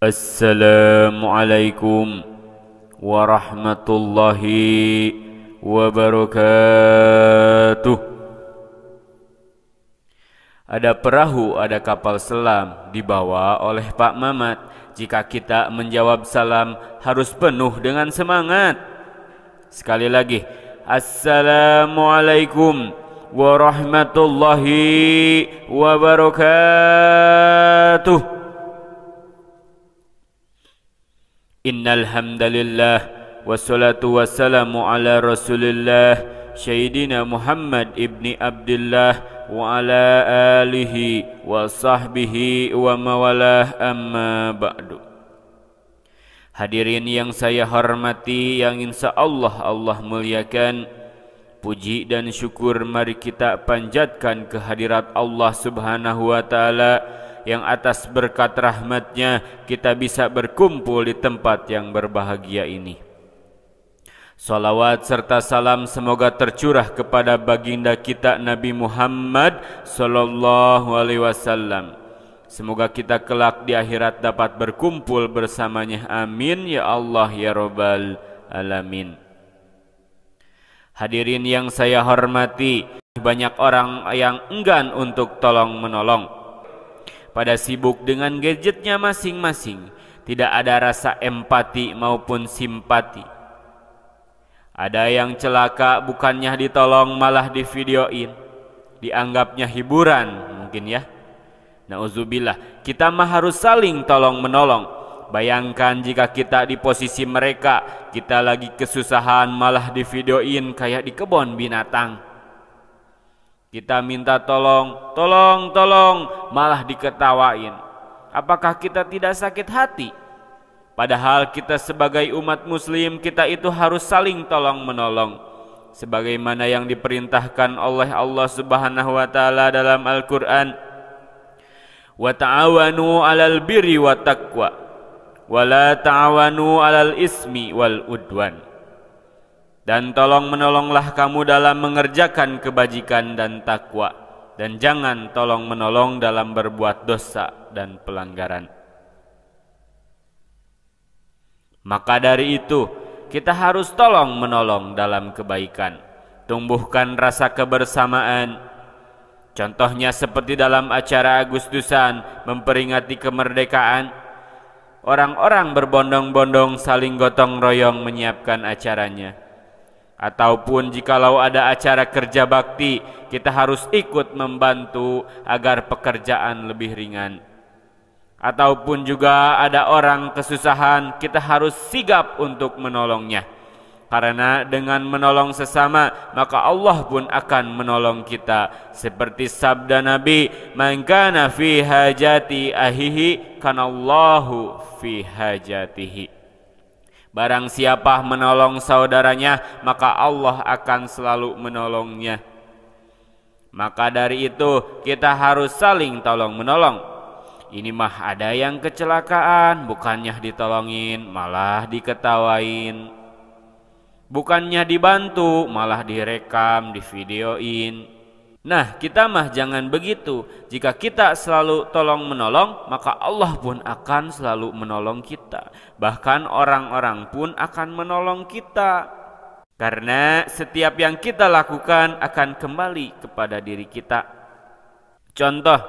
Assalamualaikum warahmatullahi wabarakatuh. Ada perahu, ada kapal selam dibawa oleh Pak Mamat. Jika kita menjawab salam harus penuh dengan semangat. Sekali lagi, Assalamualaikum warahmatullahi wabarakatuh. Innal hamdalillah wassalatu wassalamu ala Rasulillah Sayyidina Muhammad ibni Abdullah wa ala alihi wa sahbihi wa mawalah amma ba'du Hadirin yang saya hormati yang insya Allah Allah muliakan Puji dan syukur mari kita panjatkan kehadirat Allah subhanahu wa ta'ala yang atas berkat rahmatnya kita bisa berkumpul di tempat yang berbahagia ini. Salawat serta salam semoga tercurah kepada baginda kita Nabi Muhammad sallallahu alaihi wasallam. Semoga kita kelak di akhirat dapat berkumpul bersamanya. Amin ya Allah ya rabbal alamin. Hadirin yang saya hormati, banyak orang yang enggan untuk tolong menolong pada sibuk dengan gadgetnya masing-masing, tidak ada rasa empati maupun simpati. Ada yang celaka bukannya ditolong malah divideoin, dianggapnya hiburan mungkin ya. Nauzubillah, kita mah harus saling tolong menolong. Bayangkan jika kita di posisi mereka, kita lagi kesusahan malah divideoin kayak di kebun binatang. Kita minta tolong, tolong, tolong, malah diketawain. Apakah kita tidak sakit hati? Padahal kita sebagai umat muslim kita itu harus saling tolong menolong. Sebagaimana yang diperintahkan oleh Allah Subhanahu wa taala dalam Al-Qur'an. Wa ta'awanu 'alal birri wa taqwa wa la ta'awanu 'alal ismi wal udwan dan tolong menolonglah kamu dalam mengerjakan kebajikan dan takwa dan jangan tolong menolong dalam berbuat dosa dan pelanggaran maka dari itu kita harus tolong menolong dalam kebaikan tumbuhkan rasa kebersamaan contohnya seperti dalam acara Agustusan memperingati kemerdekaan orang-orang berbondong-bondong saling gotong royong menyiapkan acaranya Ataupun jikalau ada acara kerja bakti, kita harus ikut membantu agar pekerjaan lebih ringan. Ataupun juga ada orang kesusahan, kita harus sigap untuk menolongnya. Karena dengan menolong sesama, maka Allah pun akan menolong kita. Seperti sabda Nabi, Mankana fi hajati ahihi, kanallahu fi hajatihi." Barang siapa menolong saudaranya, maka Allah akan selalu menolongnya. Maka dari itu, kita harus saling tolong-menolong. Ini mah ada yang kecelakaan, bukannya ditolongin, malah diketawain. Bukannya dibantu, malah direkam, divideoin. Nah, kita mah jangan begitu. Jika kita selalu tolong menolong, maka Allah pun akan selalu menolong kita. Bahkan orang-orang pun akan menolong kita. Karena setiap yang kita lakukan akan kembali kepada diri kita. Contoh,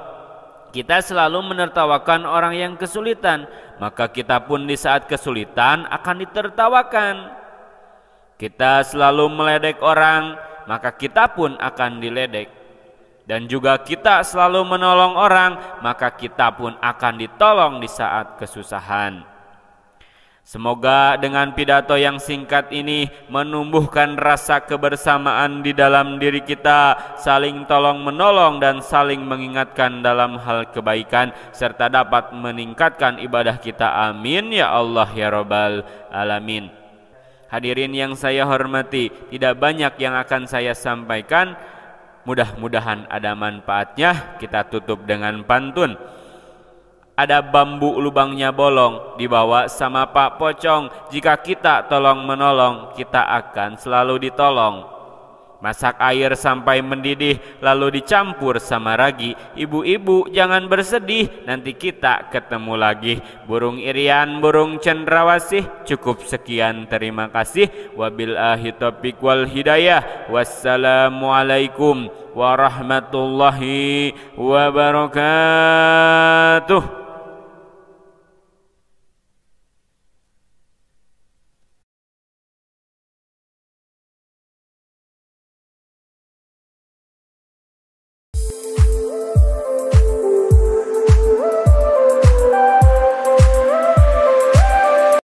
kita selalu menertawakan orang yang kesulitan, maka kita pun di saat kesulitan akan ditertawakan. Kita selalu meledek orang, maka kita pun akan diledek dan juga kita selalu menolong orang, maka kita pun akan ditolong di saat kesusahan. Semoga dengan pidato yang singkat ini menumbuhkan rasa kebersamaan di dalam diri kita, saling tolong-menolong, dan saling mengingatkan dalam hal kebaikan, serta dapat meningkatkan ibadah kita. Amin ya Allah, ya Robbal 'Alamin. Hadirin yang saya hormati, tidak banyak yang akan saya sampaikan Mudah-mudahan ada manfaatnya. Kita tutup dengan pantun. Ada bambu lubangnya bolong dibawa sama Pak Pocong. Jika kita tolong menolong, kita akan selalu ditolong. Masak air sampai mendidih lalu dicampur sama ragi. Ibu-ibu jangan bersedih, nanti kita ketemu lagi. Burung irian, burung cendrawasih, cukup sekian terima kasih. Wabil topik wal hidayah. Wassalamualaikum warahmatullahi wabarakatuh.